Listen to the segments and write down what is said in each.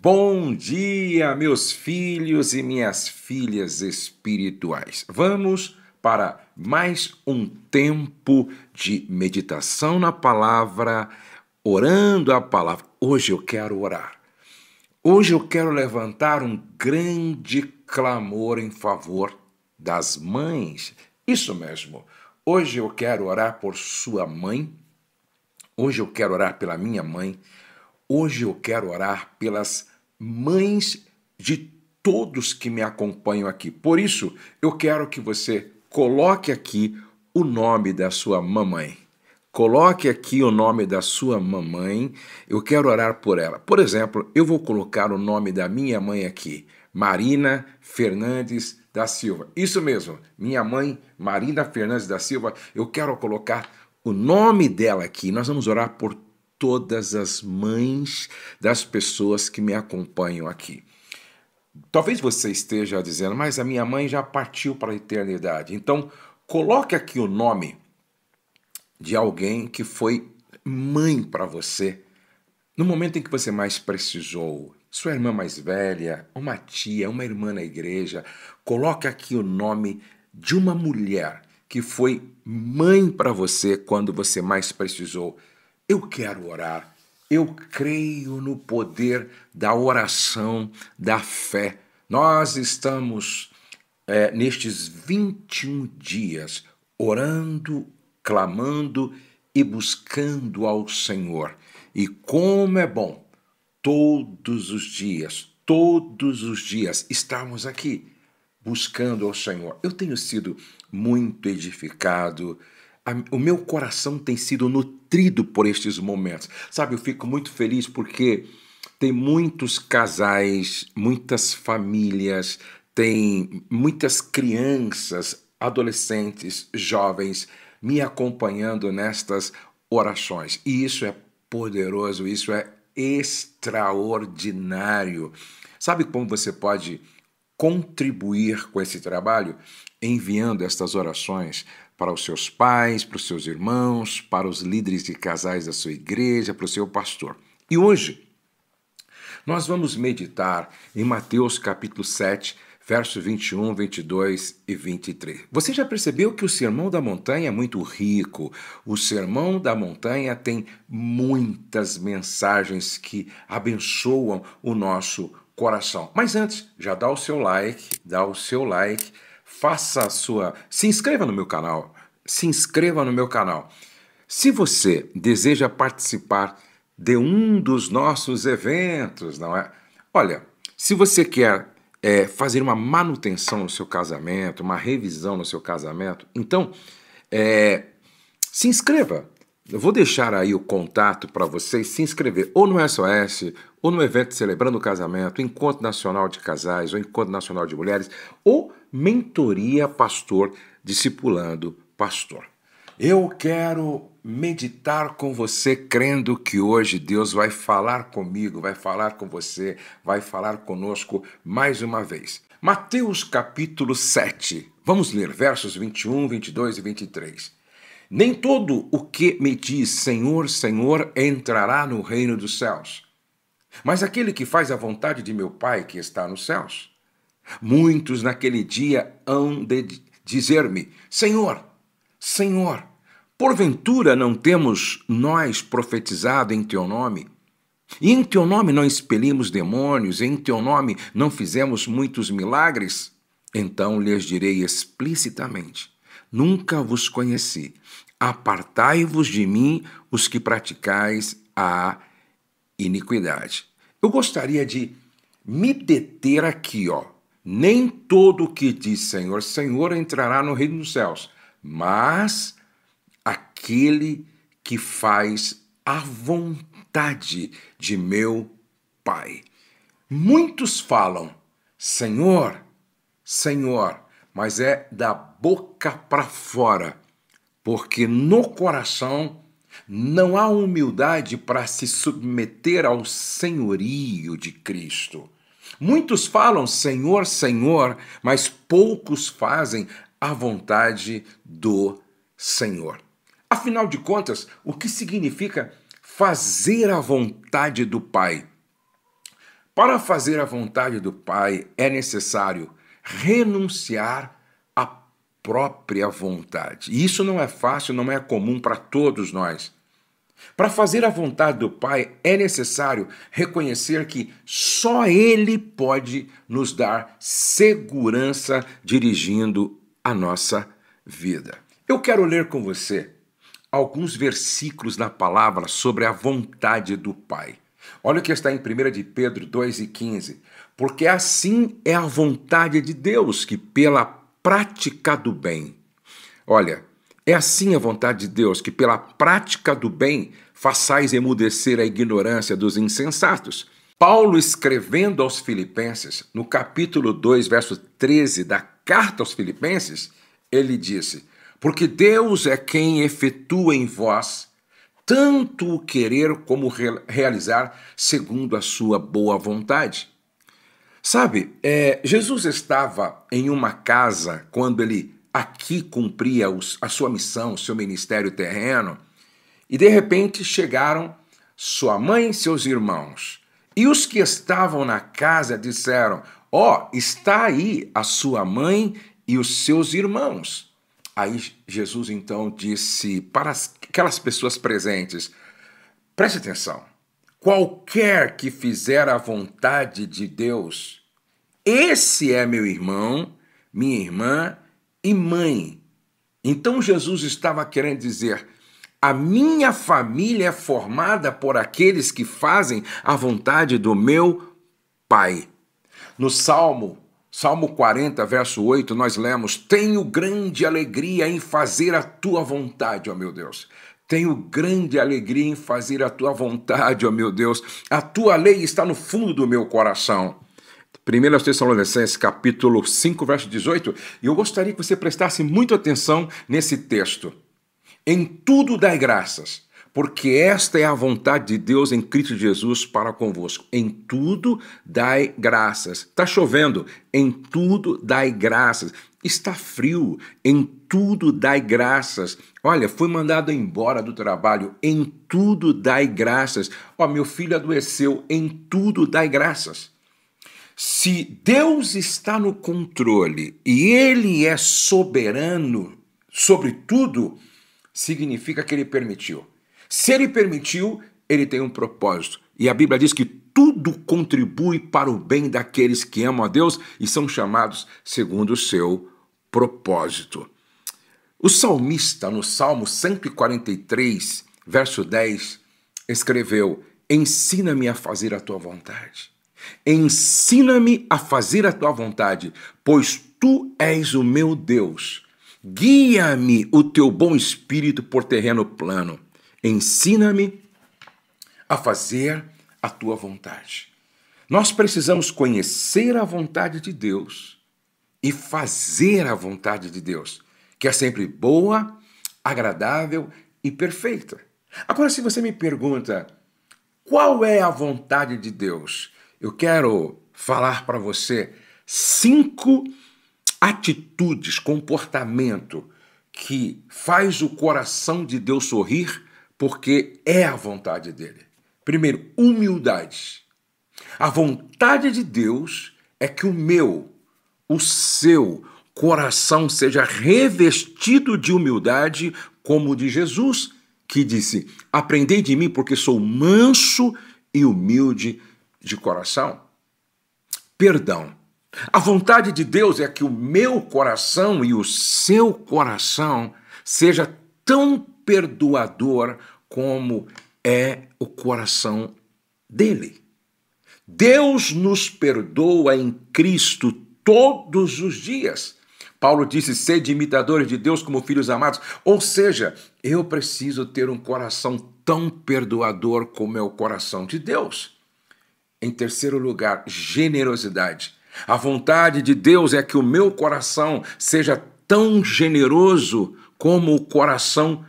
Bom dia, meus filhos e minhas filhas espirituais. Vamos para mais um tempo de meditação na palavra, orando a palavra. Hoje eu quero orar. Hoje eu quero levantar um grande clamor em favor das mães. Isso mesmo. Hoje eu quero orar por sua mãe. Hoje eu quero orar pela minha mãe. Hoje eu quero orar pelas mães de todos que me acompanham aqui. Por isso, eu quero que você coloque aqui o nome da sua mamãe. Coloque aqui o nome da sua mamãe. Eu quero orar por ela. Por exemplo, eu vou colocar o nome da minha mãe aqui. Marina Fernandes da Silva. Isso mesmo, minha mãe, Marina Fernandes da Silva. Eu quero colocar o nome dela aqui. Nós vamos orar por todas as mães das pessoas que me acompanham aqui. Talvez você esteja dizendo, mas a minha mãe já partiu para a eternidade. Então, coloque aqui o nome de alguém que foi mãe para você no momento em que você mais precisou. Sua irmã mais velha, uma tia, uma irmã na igreja. Coloque aqui o nome de uma mulher que foi mãe para você quando você mais precisou. Eu quero orar. Eu creio no poder da oração, da fé. Nós estamos é, nestes 21 dias orando, clamando e buscando ao Senhor. E como é bom todos os dias, todos os dias estamos aqui buscando ao Senhor. Eu tenho sido muito edificado o meu coração tem sido nutrido por estes momentos. Sabe, eu fico muito feliz porque tem muitos casais, muitas famílias, tem muitas crianças, adolescentes, jovens me acompanhando nestas orações. E isso é poderoso, isso é extraordinário. Sabe como você pode contribuir com esse trabalho enviando estas orações para os seus pais, para os seus irmãos, para os líderes de casais da sua igreja, para o seu pastor. E hoje, nós vamos meditar em Mateus capítulo 7, versos 21, 22 e 23. Você já percebeu que o Sermão da Montanha é muito rico? O Sermão da Montanha tem muitas mensagens que abençoam o nosso coração. Mas antes, já dá o seu like, dá o seu like, faça a sua, se inscreva no meu canal, se inscreva no meu canal. Se você deseja participar de um dos nossos eventos, não é? Olha, se você quer é, fazer uma manutenção no seu casamento, uma revisão no seu casamento, então é, se inscreva. Eu vou deixar aí o contato para vocês se inscrever ou no SOS ou no evento celebrando o casamento, encontro nacional de casais ou encontro nacional de mulheres, ou mentoria pastor, discipulando pastor. Eu quero meditar com você, crendo que hoje Deus vai falar comigo, vai falar com você, vai falar conosco mais uma vez. Mateus capítulo 7. Vamos ler versos 21, 22 e 23. Nem todo o que me diz Senhor, Senhor entrará no reino dos céus mas aquele que faz a vontade de meu Pai que está nos céus, muitos naquele dia hão de dizer-me: Senhor, Senhor, porventura não temos nós profetizado em teu nome? E em teu nome não expelimos demônios, e em teu nome não fizemos muitos milagres? Então lhes direi explicitamente: Nunca vos conheci. Apartai-vos de mim os que praticais a iniquidade. Eu gostaria de me deter aqui, ó. Nem todo que diz Senhor, Senhor entrará no reino dos céus, mas aquele que faz a vontade de meu Pai. Muitos falam, Senhor, Senhor, mas é da boca para fora, porque no coração não há humildade para se submeter ao senhorio de Cristo. Muitos falam Senhor, Senhor, mas poucos fazem a vontade do Senhor. Afinal de contas, o que significa fazer a vontade do Pai? Para fazer a vontade do Pai é necessário renunciar própria vontade. E isso não é fácil, não é comum para todos nós. Para fazer a vontade do Pai é necessário reconhecer que só Ele pode nos dar segurança dirigindo a nossa vida. Eu quero ler com você alguns versículos na palavra sobre a vontade do Pai. Olha o que está em 1 de Pedro 2 e 15. Porque assim é a vontade de Deus, que pela prática do bem. Olha, é assim a vontade de Deus, que pela prática do bem façais emudecer a ignorância dos insensatos. Paulo, escrevendo aos Filipenses, no capítulo 2, verso 13 da carta aos Filipenses, ele disse: Porque Deus é quem efetua em vós tanto o querer como realizar, segundo a sua boa vontade. Sabe, é, Jesus estava em uma casa quando ele aqui cumpria os, a sua missão, o seu ministério terreno, e de repente chegaram sua mãe e seus irmãos. E os que estavam na casa disseram: Ó, oh, está aí a sua mãe e os seus irmãos. Aí Jesus então disse para aquelas pessoas presentes: Preste atenção, Qualquer que fizer a vontade de Deus, esse é meu irmão, minha irmã e mãe. Então Jesus estava querendo dizer: a minha família é formada por aqueles que fazem a vontade do meu Pai. No Salmo, Salmo 40, verso 8, nós lemos: Tenho grande alegria em fazer a tua vontade, ó meu Deus. Tenho grande alegria em fazer a tua vontade, ó meu Deus. A tua lei está no fundo do meu coração. 1 Tessalonicenses capítulo 5, verso 18, e eu gostaria que você prestasse muita atenção nesse texto. Em tudo dai graças, porque esta é a vontade de Deus em Cristo Jesus para convosco. Em tudo dai graças. Está chovendo, em tudo dai graças. Está frio, em tudo dai graças. Olha, fui mandado embora do trabalho, em tudo dai graças. Ó, oh, meu filho adoeceu, em tudo dai graças. Se Deus está no controle e ele é soberano sobre tudo, significa que ele permitiu. Se ele permitiu, ele tem um propósito. E a Bíblia diz que tudo contribui para o bem daqueles que amam a Deus e são chamados segundo o seu propósito. O salmista, no Salmo 143, verso 10, escreveu: Ensina-me a fazer a tua vontade. Ensina-me a fazer a tua vontade, pois tu és o meu Deus. Guia-me o teu bom espírito por terreno plano. Ensina-me a fazer a tua vontade. Nós precisamos conhecer a vontade de Deus e fazer a vontade de Deus que é sempre boa, agradável e perfeita. Agora, se você me pergunta qual é a vontade de Deus, eu quero falar para você cinco atitudes, comportamento que faz o coração de Deus sorrir, porque é a vontade dele. Primeiro, humildade. A vontade de Deus é que o meu, o seu, coração seja revestido de humildade, como de Jesus, que disse: Aprendei de mim, porque sou manso e humilde de coração. Perdão. A vontade de Deus é que o meu coração e o seu coração seja tão perdoador como é o coração dele. Deus nos perdoa em Cristo todos os dias. Paulo disse: sede imitadores de Deus como filhos amados. Ou seja, eu preciso ter um coração tão perdoador como é o coração de Deus. Em terceiro lugar, generosidade. A vontade de Deus é que o meu coração seja tão generoso como o coração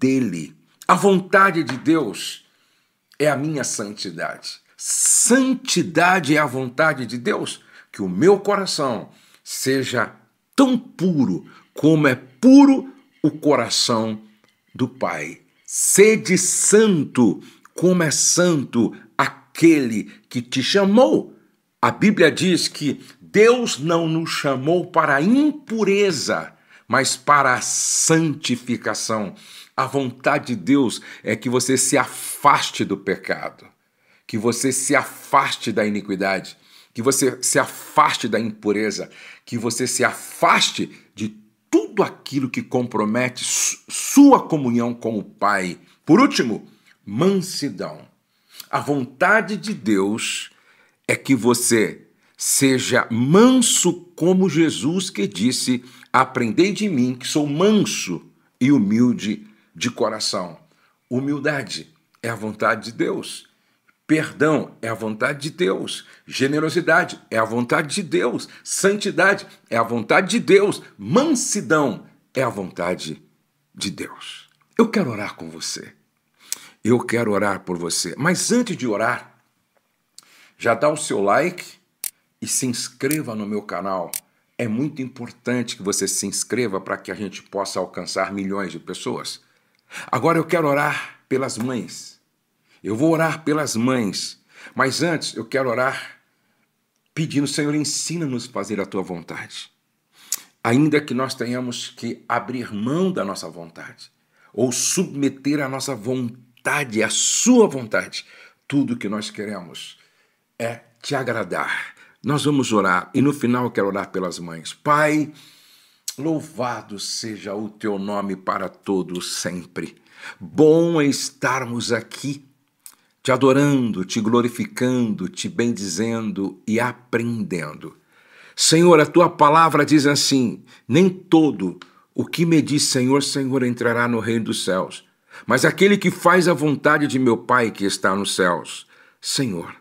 dele. A vontade de Deus é a minha santidade. Santidade é a vontade de Deus, que o meu coração seja tão puro como é puro o coração do Pai. Sede santo, como é santo aquele que te chamou. A Bíblia diz que Deus não nos chamou para a impureza, mas para a santificação. A vontade de Deus é que você se afaste do pecado, que você se afaste da iniquidade que você se afaste da impureza, que você se afaste de tudo aquilo que compromete sua comunhão com o Pai. Por último, mansidão. A vontade de Deus é que você seja manso como Jesus que disse: "Aprendei de mim, que sou manso e humilde de coração". Humildade é a vontade de Deus. Perdão é a vontade de Deus, generosidade é a vontade de Deus, santidade é a vontade de Deus, mansidão é a vontade de Deus. Eu quero orar com você, eu quero orar por você, mas antes de orar, já dá o seu like e se inscreva no meu canal. É muito importante que você se inscreva para que a gente possa alcançar milhões de pessoas. Agora eu quero orar pelas mães eu vou orar pelas mães, mas antes eu quero orar pedindo, Senhor, ensina-nos a fazer a tua vontade. Ainda que nós tenhamos que abrir mão da nossa vontade, ou submeter a nossa vontade, a sua vontade, tudo que nós queremos é te agradar. Nós vamos orar e no final eu quero orar pelas mães. Pai, louvado seja o teu nome para todos sempre. Bom é estarmos aqui te adorando, te glorificando, te bendizendo e aprendendo. Senhor, a tua palavra diz assim: nem todo o que me diz Senhor, Senhor entrará no reino dos céus, mas aquele que faz a vontade de meu Pai que está nos céus. Senhor,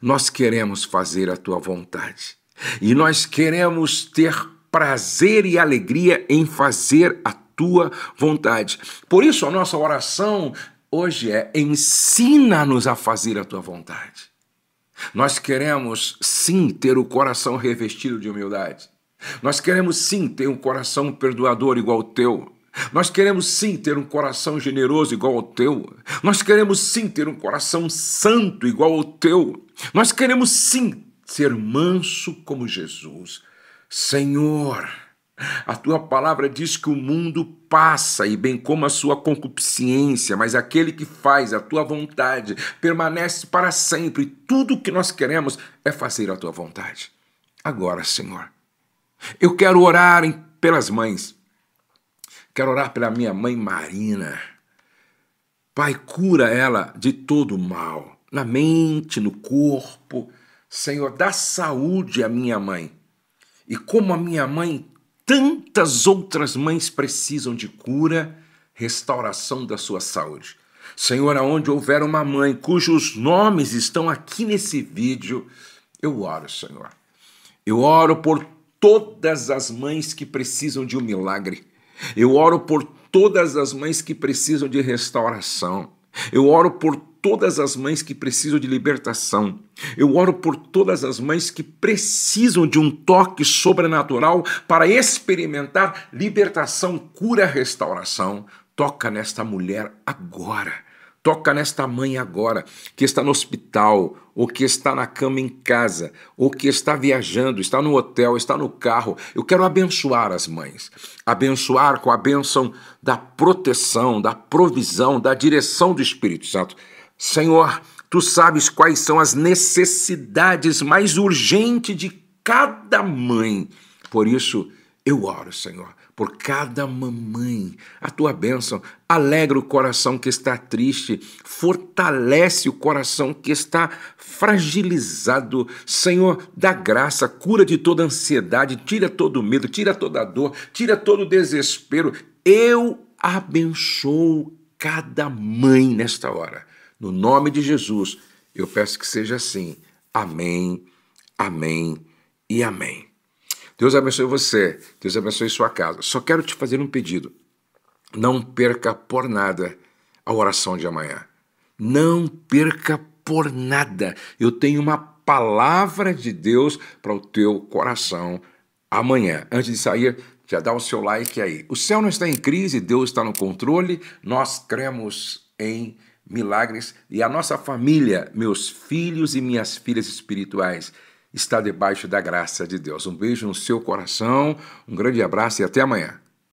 nós queremos fazer a tua vontade e nós queremos ter prazer e alegria em fazer a tua vontade. Por isso, a nossa oração hoje é ensina-nos a fazer a tua vontade. Nós queremos sim ter o coração revestido de humildade. Nós queremos sim ter um coração perdoador igual ao teu. Nós queremos sim ter um coração generoso igual ao teu. Nós queremos sim ter um coração santo igual ao teu. Nós queremos sim ser manso como Jesus. Senhor, a tua palavra diz que o mundo passa e bem como a sua concupiscência, mas aquele que faz a tua vontade permanece para sempre. Tudo o que nós queremos é fazer a tua vontade. Agora, Senhor, eu quero orar pelas mães. Quero orar pela minha mãe Marina. Pai, cura ela de todo mal, na mente, no corpo. Senhor, dá saúde à minha mãe. E como a minha mãe tantas outras mães precisam de cura, restauração da sua saúde. Senhor, aonde houver uma mãe cujos nomes estão aqui nesse vídeo, eu oro, Senhor. Eu oro por todas as mães que precisam de um milagre. Eu oro por todas as mães que precisam de restauração. Eu oro por todas as mães que precisam de libertação. Eu oro por todas as mães que precisam de um toque sobrenatural para experimentar libertação, cura, restauração. Toca nesta mulher agora. Toca nesta mãe agora, que está no hospital, ou que está na cama em casa, ou que está viajando, está no hotel, está no carro. Eu quero abençoar as mães. Abençoar com a bênção da proteção, da provisão, da direção do Espírito Santo. Senhor, tu sabes quais são as necessidades mais urgentes de cada mãe. Por isso, eu oro, Senhor, por cada mamãe. A tua bênção alegra o coração que está triste, fortalece o coração que está fragilizado. Senhor, dá graça, cura de toda ansiedade, tira todo medo, tira toda dor, tira todo desespero. Eu abençoo cada mãe nesta hora. No nome de Jesus, eu peço que seja assim. Amém, amém e amém. Deus abençoe você, Deus abençoe sua casa. Só quero te fazer um pedido. Não perca por nada a oração de amanhã. Não perca por nada. Eu tenho uma palavra de Deus para o teu coração amanhã. Antes de sair, já dá o seu like aí. O céu não está em crise, Deus está no controle. Nós cremos em Deus milagres e a nossa família, meus filhos e minhas filhas espirituais, está debaixo da graça de Deus. Um beijo no seu coração, um grande abraço e até amanhã.